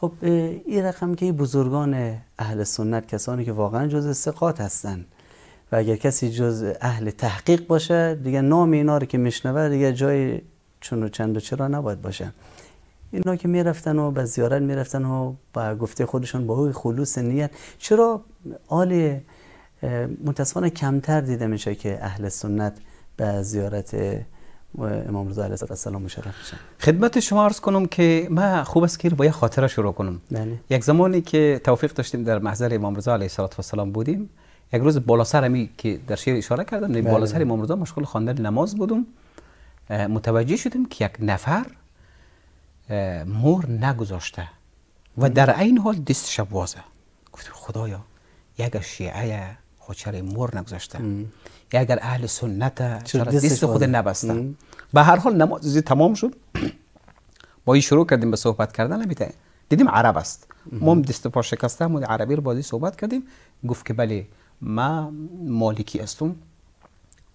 خب این رقم که بزرگان اهل سنت کسانی که واقعا جز ثقات هستند و اگر کسی جز اهل تحقیق باشه دیگه نام اینا رو که میشنوه دیگه جای چون چند و چرا نباید باشه اینا که میرفتن و به زیارت میرفتن و با گفته خودشون با هوی خلوص نیت چرا آل متاسفانه کمتر دیده میشه که اهل سنت به زیارت امام رضا علیه السلام مشرف خدمت شما عرض کنم که من خوب است که با خاطرش خاطره شروع کنم بله. یک زمانی که توفیق داشتیم در محضر امام رضا علیه السلام بودیم یک روز بالا سرمی که در شعر اشاره کردم بله. بالا سر امام رضا مشغول خواندن نماز بودم متوجه شدیم که یک نفر مور نگذاشته و در این حال دستش بازه گفتم خدایا یک شیعه خود مور مر نگذاشته یا اگر اهل سنت دست خود نبسته به هر حال نماز تمام شد ما شروع کردیم به صحبت کردن نمیته دیدیم عرب است ما دست پا شکسته همون عربی رو بازی صحبت کردیم گفت که بله ما مالکی هستم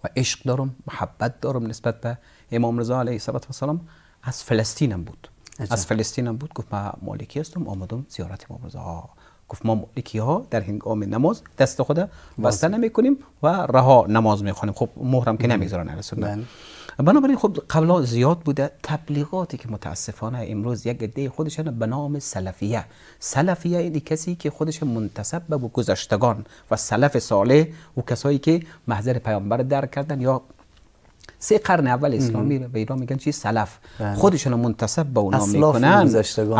و عشق دارم محبت دارم نسبت به امام رضا علیه السلام از فلسطینم بود از فلسطینم بود گفت ما مالکی هستم آمدم زیارت امام رضا گفت ما مالکی ها در هنگام نماز دست خود بسته نمی کنیم و رها نماز می خونیم خب محرم که بله. نمیذارن اهل سنت بله. بنابراین خب قبلا زیاد بوده تبلیغاتی که متاسفانه امروز یک عده خودشان به نام سلفیه سلفیه یعنی کسی که خودش منتسب به گذشتگان و سلف صالح و کسایی که محضر پیامبر در کردن یا سه قرن اول اسلامی به ایران میگن چی سلف بله. خودشون منتسب به اونا میکنن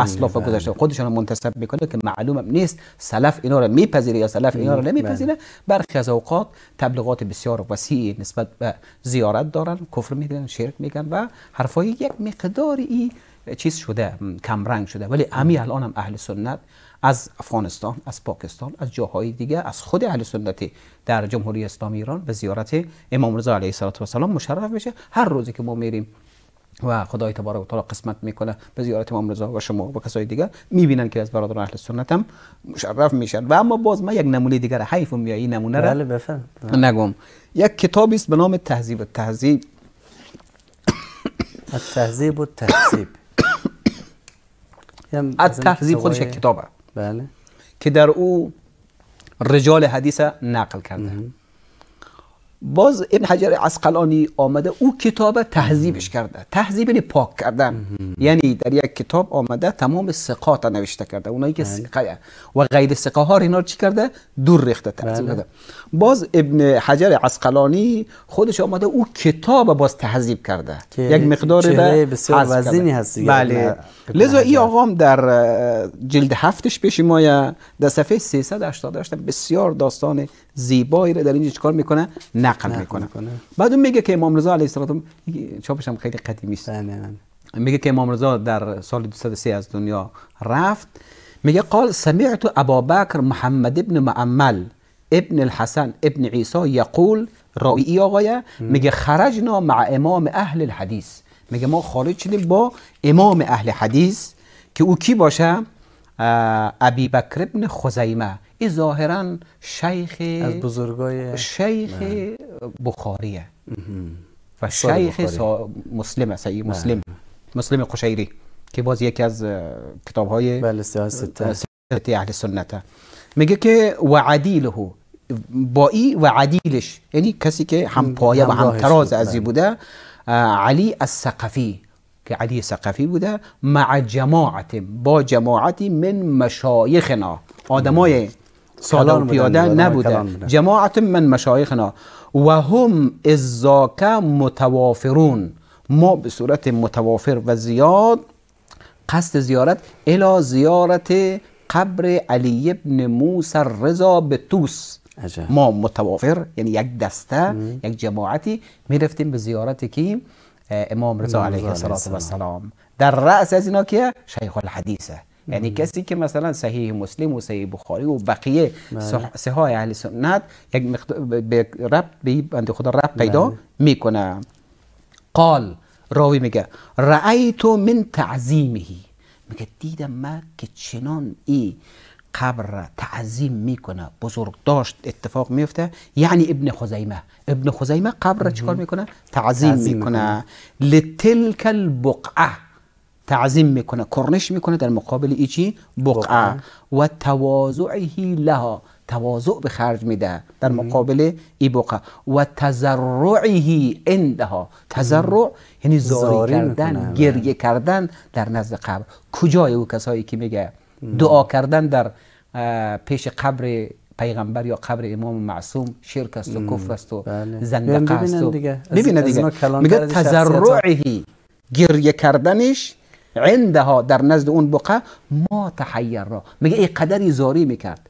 اسلاف بله. گذشته خودشون منتسب میکنه که معلوم نیست سلف اینا رو میپذیره یا سلف اینا رو بله. نمیپذیره برخی از اوقات تبلیغات بسیار وسیع نسبت به زیارت دارن کفر میگن شرک میگن و حرفای یک مقداری چیز شده کم رنگ شده ولی امی الان هم اهل سنت از افغانستان از پاکستان از جاهای دیگه از خود اهل سنتی در جمهوری اسلامی ایران به زیارت امام رضا علیه السلام مشرف میشه هر روزی که ما میریم و خدای تبارک و تعالی قسمت میکنه به زیارت امام رضا و شما و کسای دیگر میبینن که از برادران اهل سنت هم مشرف میشن و اما باز من یک نمونه دیگر حیفم می این نمونه را بله، نگم یک کتابی است به نام تهذیب التهذیب التهذیب و التهذیب از تهذیب خودش کتابه بله که در او رجال حدیث نقل کرده باز ابن حجر عسقلانی آمده او کتاب تهذیبش کرده تهذیب یعنی پاک کردن یعنی در یک کتاب آمده تمام سقاط نوشته کرده اونایی که سقه بله. و غیر سقه ها اینا چی کرده دور ریخته تهذیب بله. کرده باز ابن حجر عسقلانی خودش آمده او کتاب باز تهذیب کرده یک مقدار به بسیار وزنی هست بله لذا این آقام در جلد هفتش پیش ما در صفحه 388 بسیار داستان زیبایی رو در اینجا کار میکنه نقل میکنه بعد اون میگه که امام رضا علیه السلام چاپش هم خیلی قدیمی است بله، بله. میگه که امام رضا در سال 203 از دنیا رفت میگه قال سمعت ابا بکر محمد ابن معمل ابن الحسن ابن عیسی یقول رایی آقایه میگه خرجنا مع امام اهل الحدیث میگه ما خارج شدیم با امام اهل حدیث که او کی باشه ابی بکر ابن خزیمه این ظاهرا شیخ از بزرگای شیخ بخاریه و شیخ مسلم است مسلم مسلم قشیری که باز یکی از کتاب های بله، سیاست اهل سنت میگه که وعدیله با ای و عدیلش یعنی کسی که هم پایه و هم تراز ازی بله. بوده علی السقفی که علی سقفی بوده مع جماعت با جماعتی من مشایخنا آدمای سالان پیاده نبوده جماعت من مشایخنا و هم ازاکه متوافرون ما به صورت متوافر و زیاد قصد زیارت الا زیارت قبر علی ابن موسی رضا به توس ما متوافر یعنی یک دسته یک جماعتی میرفتیم به زیارت کیم. آه، امام رضا عليه الصلاه والسلام در رأس از اینا که شیخ الحدیثه یعنی يعني کسی که مثلا صحیح مسلم و صحیح بخاری و بقیه صحای اهل سنت یک به ربط به بند خدا ربط پیدا میکنه قال راوی میگه رأیتو من تعظیمه میگه دیدم ما که چنان ای قبر را تعظیم میکنه بزرگ داشت اتفاق میفته یعنی ابن خزیمه ابن خزیمه قبر را چیکار میکنه تعظیم میکنه لتلک البقعه تعظیم میکنه کرنش میکنه در مقابل ایچی بقعه و تواضعه لها تواضع به خرج میده در مقابل ای بقعه و تزرعه اندها تزرع یعنی زاری, زاری کردن گریه بله. کردن در نزد قبر کجای او کسایی که میگه دعا کردن در پیش قبر پیغمبر یا قبر امام معصوم شرک است و کفر است و بله. زندقه است و ببینه دیگه میگه تزرعی گریه کردنش عندها در نزد اون بقه ما تحیر را میگه ای قدری زاری میکرد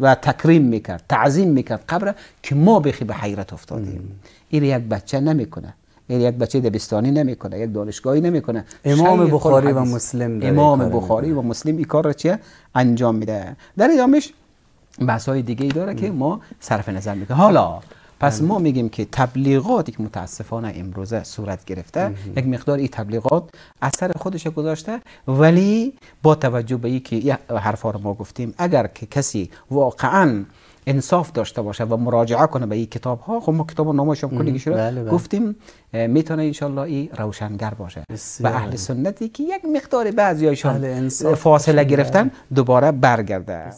و تکریم میکرد تعظیم میکرد قبر که ما بخی به حیرت افتادیم این یک بچه نمیکنه یعنی یک بچه دبستانی نمیکنه یک دانشگاهی نمیکنه امام بخاری و مسلم امام بخاری و مسلم این کار را چیه انجام میده در ادامش بحث های دیگه ای داره که ما صرف نظر میکنیم حالا پس ما میگیم که تبلیغاتی که متاسفانه امروزه صورت گرفته یک مقدار این تبلیغات اثر خودش گذاشته ولی با توجه به اینکه حرفا رو ما گفتیم اگر که کسی واقعا انصاف داشته باشه و مراجعه کنه به این کتاب ها خب ما کتاب نامش هم کلی بله،, بله گفتیم میتونه انشالله این روشنگر باشه و اهل سنتی که یک مقدار بعضی هایشان بله، فاصله گرفتن دوباره برگرده